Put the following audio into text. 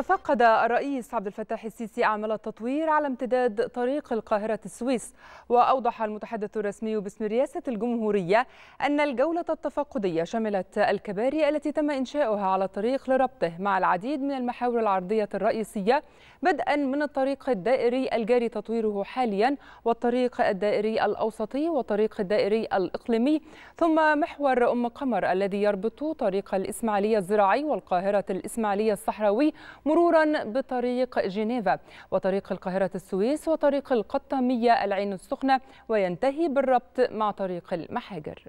تفقد الرئيس عبد الفتاح السيسي أعمال التطوير على امتداد طريق القاهرة السويس وأوضح المتحدث الرسمي باسم رئاسة الجمهورية أن الجولة التفقدية شملت الكباري التي تم إنشاؤها على الطريق لربطه مع العديد من المحاور العرضية الرئيسية بدءا من الطريق الدائري الجاري تطويره حاليا والطريق الدائري الأوسطي والطريق الدائري الإقليمي ثم محور أم قمر الذي يربط طريق الإسماعيلية الزراعي والقاهرة الإسماعيلية الصحراوي مرورا بطريق جنيفا وطريق القاهرة السويس وطريق القطامية العين السخنة وينتهي بالربط مع طريق المحاجر